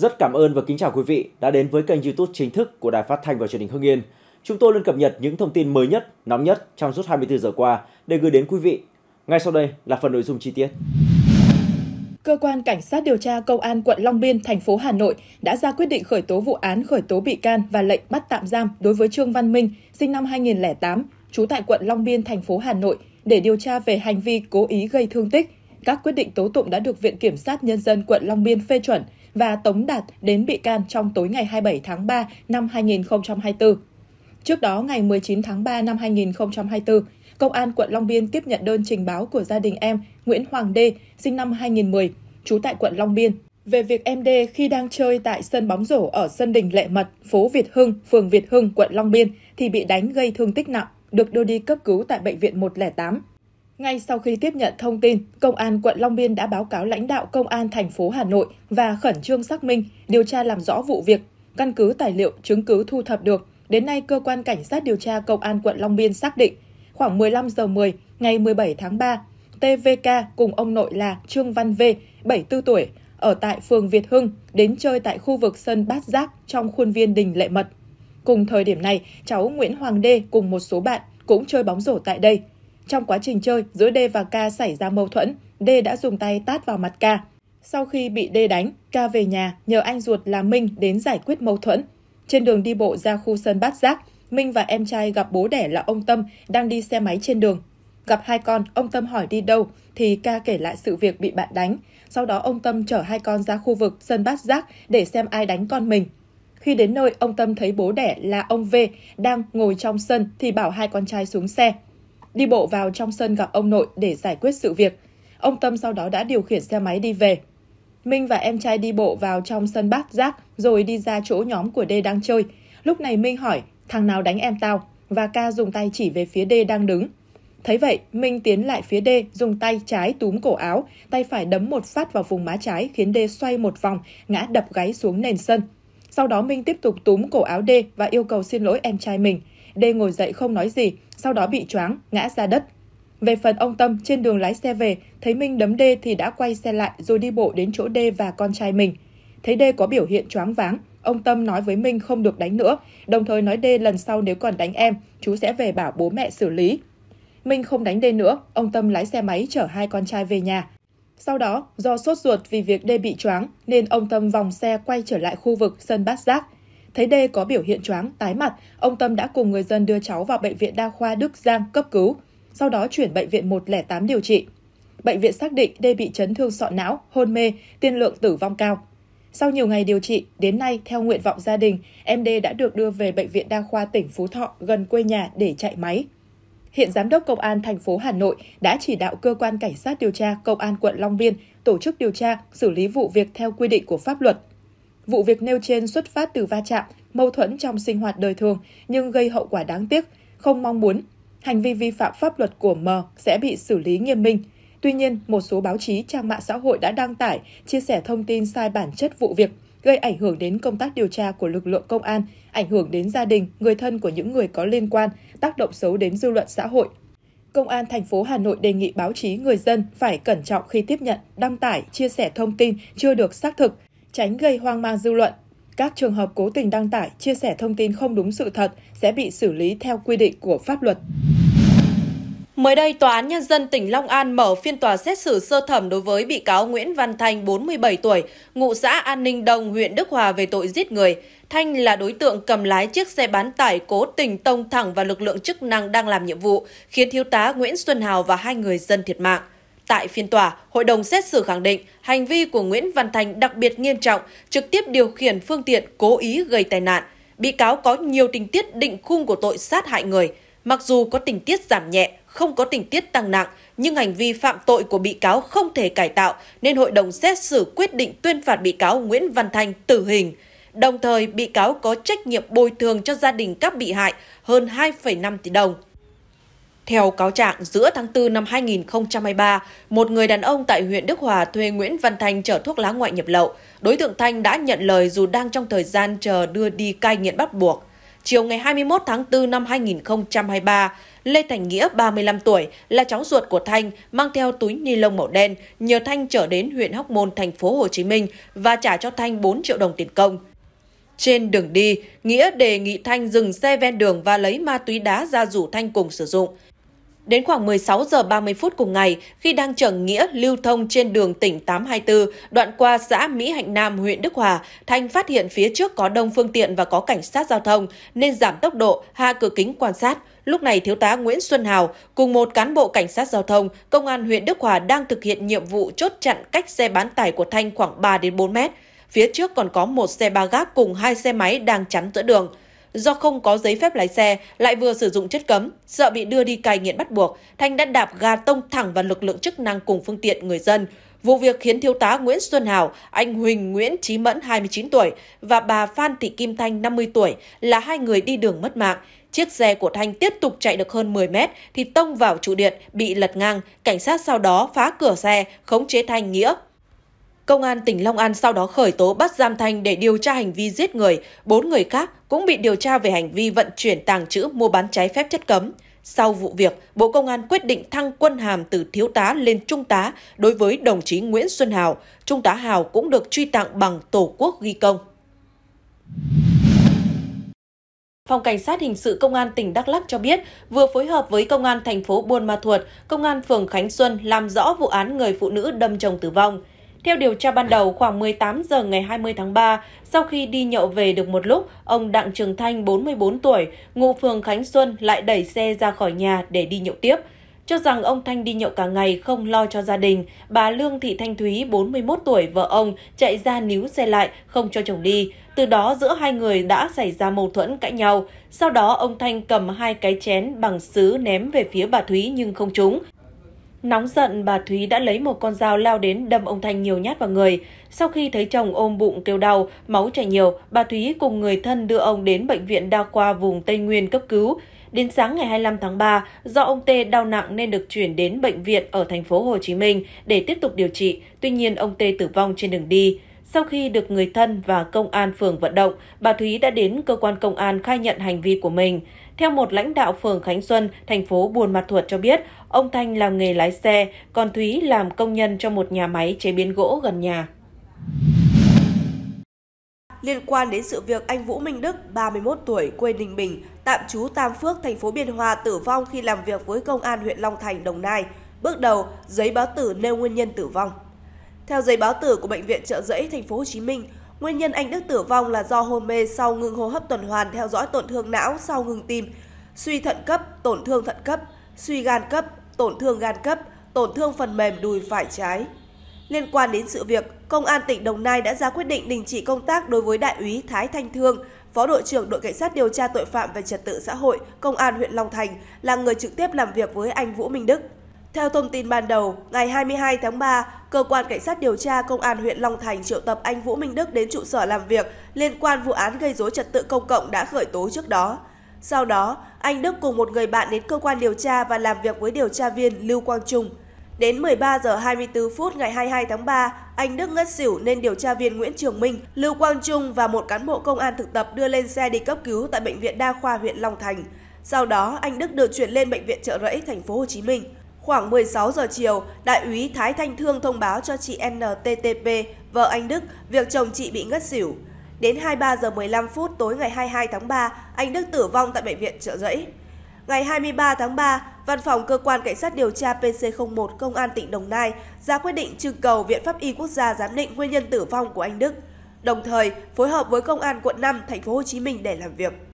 Rất cảm ơn và kính chào quý vị đã đến với kênh YouTube chính thức của Đài Phát thanh và Truyền hình Hưng Yên. Chúng tôi luôn cập nhật những thông tin mới nhất, nóng nhất trong suốt 24 giờ qua để gửi đến quý vị. Ngay sau đây là phần nội dung chi tiết. Cơ quan Cảnh sát điều tra Công an quận Long Biên, thành phố Hà Nội đã ra quyết định khởi tố vụ án khởi tố bị can và lệnh bắt tạm giam đối với Trương Văn Minh, sinh năm 2008, trú tại quận Long Biên, thành phố Hà Nội, để điều tra về hành vi cố ý gây thương tích. Các quyết định tố tụng đã được Viện Kiểm sát Nhân dân quận Long Biên phê chuẩn – và tống đạt đến bị can trong tối ngày 27 tháng 3 năm 2024. Trước đó, ngày 19 tháng 3 năm 2024, Công an quận Long Biên tiếp nhận đơn trình báo của gia đình em Nguyễn Hoàng Đê, sinh năm 2010, trú tại quận Long Biên, về việc em D khi đang chơi tại sân bóng rổ ở sân đình Lệ Mật, phố Việt Hưng, phường Việt Hưng, quận Long Biên thì bị đánh gây thương tích nặng, được đưa đi cấp cứu tại bệnh viện 108. Ngay sau khi tiếp nhận thông tin, Công an quận Long Biên đã báo cáo lãnh đạo Công an thành phố Hà Nội và khẩn trương xác minh, điều tra làm rõ vụ việc. Căn cứ tài liệu, chứng cứ thu thập được, đến nay cơ quan cảnh sát điều tra Công an quận Long Biên xác định khoảng 15 giờ 10 ngày 17 tháng 3, TVK cùng ông nội là Trương Văn V, 74 tuổi, ở tại phường Việt Hưng, đến chơi tại khu vực sân Bát Giác trong khuôn viên đình Lệ Mật. Cùng thời điểm này, cháu Nguyễn Hoàng Đê cùng một số bạn cũng chơi bóng rổ tại đây. Trong quá trình chơi, giữa D và K xảy ra mâu thuẫn, D đã dùng tay tát vào mặt K. Sau khi bị D đánh, K về nhà nhờ anh ruột là Minh đến giải quyết mâu thuẫn. Trên đường đi bộ ra khu sân bát giác, Minh và em trai gặp bố đẻ là ông Tâm đang đi xe máy trên đường. Gặp hai con, ông Tâm hỏi đi đâu thì ca kể lại sự việc bị bạn đánh. Sau đó ông Tâm chở hai con ra khu vực sân bát giác để xem ai đánh con mình. Khi đến nơi, ông Tâm thấy bố đẻ là ông V đang ngồi trong sân thì bảo hai con trai xuống xe đi bộ vào trong sân gặp ông nội để giải quyết sự việc. Ông Tâm sau đó đã điều khiển xe máy đi về. Minh và em trai đi bộ vào trong sân bát giác rồi đi ra chỗ nhóm của D đang chơi. Lúc này Minh hỏi, thằng nào đánh em tao? Và ca dùng tay chỉ về phía D đang đứng. Thấy vậy, Minh tiến lại phía D, dùng tay trái túm cổ áo, tay phải đấm một phát vào vùng má trái khiến D xoay một vòng, ngã đập gáy xuống nền sân. Sau đó Minh tiếp tục túm cổ áo D và yêu cầu xin lỗi em trai mình. D ngồi dậy không nói gì, sau đó bị choáng, ngã ra đất. Về phần ông Tâm, trên đường lái xe về, thấy Minh đấm D thì đã quay xe lại rồi đi bộ đến chỗ D và con trai mình. Thấy D có biểu hiện choáng váng, ông Tâm nói với Minh không được đánh nữa, đồng thời nói D lần sau nếu còn đánh em, chú sẽ về bảo bố mẹ xử lý. Minh không đánh D nữa, ông Tâm lái xe máy chở hai con trai về nhà. Sau đó, do sốt ruột vì việc D bị choáng nên ông Tâm vòng xe quay trở lại khu vực sân bát giác. Thấy D có biểu hiện choáng, tái mặt, ông Tâm đã cùng người dân đưa cháu vào bệnh viện đa khoa Đức Giang cấp cứu, sau đó chuyển bệnh viện 108 điều trị. Bệnh viện xác định D bị chấn thương sọ não, hôn mê, tiên lượng tử vong cao. Sau nhiều ngày điều trị, đến nay theo nguyện vọng gia đình, em D đã được đưa về bệnh viện đa khoa tỉnh Phú Thọ gần quê nhà để chạy máy. Hiện giám đốc công an thành phố Hà Nội đã chỉ đạo cơ quan cảnh sát điều tra công an quận Long Biên tổ chức điều tra, xử lý vụ việc theo quy định của pháp luật. Vụ việc nêu trên xuất phát từ va chạm, mâu thuẫn trong sinh hoạt đời thường nhưng gây hậu quả đáng tiếc, không mong muốn. Hành vi vi phạm pháp luật của M sẽ bị xử lý nghiêm minh. Tuy nhiên, một số báo chí, trang mạng xã hội đã đăng tải, chia sẻ thông tin sai bản chất vụ việc, gây ảnh hưởng đến công tác điều tra của lực lượng công an, ảnh hưởng đến gia đình, người thân của những người có liên quan, tác động xấu đến dư luận xã hội. Công an thành phố Hà Nội đề nghị báo chí người dân phải cẩn trọng khi tiếp nhận, đăng tải, chia sẻ thông tin chưa được xác thực, tránh gây hoang mang dư luận. Các trường hợp cố tình đăng tải, chia sẻ thông tin không đúng sự thật sẽ bị xử lý theo quy định của pháp luật. Mới đây, Tòa án Nhân dân tỉnh Long An mở phiên tòa xét xử sơ thẩm đối với bị cáo Nguyễn Văn Thanh, 47 tuổi, ngụ xã An Ninh Đông, huyện Đức Hòa về tội giết người. Thanh là đối tượng cầm lái chiếc xe bán tải cố tình tông thẳng vào lực lượng chức năng đang làm nhiệm vụ, khiến thiếu tá Nguyễn Xuân Hào và hai người dân thiệt mạng. Tại phiên tòa, hội đồng xét xử khẳng định hành vi của Nguyễn Văn Thành đặc biệt nghiêm trọng, trực tiếp điều khiển phương tiện cố ý gây tai nạn. Bị cáo có nhiều tình tiết định khung của tội sát hại người. Mặc dù có tình tiết giảm nhẹ, không có tình tiết tăng nặng, nhưng hành vi phạm tội của bị cáo không thể cải tạo nên hội đồng xét xử quyết định tuyên phạt bị cáo Nguyễn Văn Thành tử hình. Đồng thời, bị cáo có trách nhiệm bồi thường cho gia đình các bị hại hơn 2,5 tỷ đồng. Theo cáo trạng, giữa tháng 4 năm 2023, một người đàn ông tại huyện Đức Hòa thuê Nguyễn Văn Thanh chở thuốc lá ngoại nhập lậu. Đối tượng Thanh đã nhận lời dù đang trong thời gian chờ đưa đi cai nghiện bắt buộc. Chiều ngày 21 tháng 4 năm 2023, Lê Thành Nghĩa, 35 tuổi, là cháu ruột của Thanh, mang theo túi ni lông màu đen, nhờ Thanh chở đến huyện Hóc Môn, thành phố Hồ Chí Minh và trả cho Thanh 4 triệu đồng tiền công. Trên đường đi, Nghĩa đề nghị Thanh dừng xe ven đường và lấy ma túy đá ra rủ Thanh cùng sử dụng. Đến khoảng 16 giờ 30 phút cùng ngày, khi đang chở Nghĩa lưu thông trên đường tỉnh 824, đoạn qua xã Mỹ Hạnh Nam, huyện Đức Hòa, Thanh phát hiện phía trước có đông phương tiện và có cảnh sát giao thông nên giảm tốc độ, hạ cửa kính quan sát. Lúc này, Thiếu tá Nguyễn Xuân Hào cùng một cán bộ cảnh sát giao thông, công an huyện Đức Hòa đang thực hiện nhiệm vụ chốt chặn cách xe bán tải của Thanh khoảng 3 đến 4 mét. Phía trước còn có một xe ba gác cùng hai xe máy đang chắn giữa đường. Do không có giấy phép lái xe, lại vừa sử dụng chất cấm, sợ bị đưa đi cai nghiện bắt buộc, Thanh đã đạp ga tông thẳng vào lực lượng chức năng cùng phương tiện người dân. Vụ việc khiến thiếu tá Nguyễn Xuân Hào, anh Huỳnh Nguyễn Trí Mẫn 29 tuổi và bà Phan Thị Kim Thanh 50 tuổi là hai người đi đường mất mạng. Chiếc xe của Thanh tiếp tục chạy được hơn 10 mét thì tông vào trụ điện, bị lật ngang. Cảnh sát sau đó phá cửa xe, khống chế Thanh Nghĩa Công an tỉnh Long An sau đó khởi tố bắt giam Thanh để điều tra hành vi giết người. Bốn người khác cũng bị điều tra về hành vi vận chuyển tàng trữ mua bán trái phép chất cấm. Sau vụ việc, Bộ Công an quyết định thăng quân hàm từ thiếu tá lên trung tá đối với đồng chí Nguyễn Xuân Hào. Trung tá Hào cũng được truy tặng bằng Tổ quốc ghi công. Phòng Cảnh sát Hình sự Công an tỉnh Đắk Lắk cho biết vừa phối hợp với Công an thành phố Buôn Ma Thuột, Công an phường Khánh Xuân làm rõ vụ án người phụ nữ đâm chồng tử vong. Theo điều tra ban đầu, khoảng 18 giờ ngày 20 tháng 3, sau khi đi nhậu về được một lúc, ông Đặng Trường Thanh, 44 tuổi, ngụ phường Khánh Xuân lại đẩy xe ra khỏi nhà để đi nhậu tiếp. Cho rằng ông Thanh đi nhậu cả ngày không lo cho gia đình, bà Lương Thị Thanh Thúy, 41 tuổi, vợ ông, chạy ra níu xe lại, không cho chồng đi. Từ đó giữa hai người đã xảy ra mâu thuẫn cãi nhau. Sau đó ông Thanh cầm hai cái chén bằng sứ ném về phía bà Thúy nhưng không trúng. Nóng giận, bà Thúy đã lấy một con dao lao đến đâm ông Thanh nhiều nhát vào người. Sau khi thấy chồng ôm bụng kêu đau, máu chảy nhiều, bà Thúy cùng người thân đưa ông đến bệnh viện đa khoa vùng Tây Nguyên cấp cứu. Đến sáng ngày 25 tháng 3, do ông Tê đau nặng nên được chuyển đến bệnh viện ở thành phố Hồ Chí Minh để tiếp tục điều trị. Tuy nhiên, ông Tê tử vong trên đường đi. Sau khi được người thân và công an phường vận động, bà Thúy đã đến cơ quan công an khai nhận hành vi của mình. Theo một lãnh đạo phường Khánh Xuân, thành phố Buôn Ma Thuột cho biết, ông Thanh làm nghề lái xe, còn Thúy làm công nhân cho một nhà máy chế biến gỗ gần nhà. Liên quan đến sự việc anh Vũ Minh Đức, 31 tuổi, quê Ninh Bình, tạm trú Tam Phước, thành phố Biên Hòa tử vong khi làm việc với công an huyện Long Thành, Đồng Nai. Bước đầu, giấy báo tử nêu nguyên nhân tử vong. Theo giấy báo tử của bệnh viện Trợ Giấy thành phố Hồ Chí Minh, nguyên nhân anh Đức tử vong là do hôn mê sau ngừng hô hấp tuần hoàn theo dõi tổn thương não sau ngừng tim, suy thận cấp, tổn thương thận cấp, suy gan cấp, tổn thương gan cấp, tổn thương phần mềm đùi phải trái. Liên quan đến sự việc, Công an tỉnh Đồng Nai đã ra quyết định đình chỉ công tác đối với Đại úy Thái Thanh Thương, Phó đội trưởng đội cảnh sát điều tra tội phạm về trật tự xã hội, Công an huyện Long Thành là người trực tiếp làm việc với anh Vũ Minh Đức. Theo thông tin ban đầu, ngày 22 tháng 3, Cơ quan Cảnh sát điều tra Công an huyện Long Thành triệu tập anh Vũ Minh Đức đến trụ sở làm việc liên quan vụ án gây dối trật tự công cộng đã khởi tố trước đó. Sau đó, anh Đức cùng một người bạn đến cơ quan điều tra và làm việc với điều tra viên Lưu Quang Trung. Đến 13 giờ 24 phút ngày 22 tháng 3, anh Đức ngất xỉu nên điều tra viên Nguyễn Trường Minh, Lưu Quang Trung và một cán bộ công an thực tập đưa lên xe đi cấp cứu tại bệnh viện đa khoa huyện Long Thành. Sau đó, anh Đức được chuyển lên bệnh viện Trợ Rẫy thành phố Hồ Chí Minh. Khoảng 16 giờ chiều, đại úy Thái Thanh Thương thông báo cho chị NTTP, vợ anh Đức, việc chồng chị bị ngất xỉu. Đến 23 giờ 15 phút tối ngày 22 tháng 3, anh Đức tử vong tại bệnh viện Trợ Giấy. Ngày 23 tháng 3, Văn phòng Cơ quan Cảnh sát điều tra PC01 Công an tỉnh Đồng Nai ra quyết định trưng cầu Viện Pháp y Quốc gia giám định nguyên nhân tử vong của anh Đức, đồng thời phối hợp với Công an quận 5 thành phố Hồ Chí Minh để làm việc.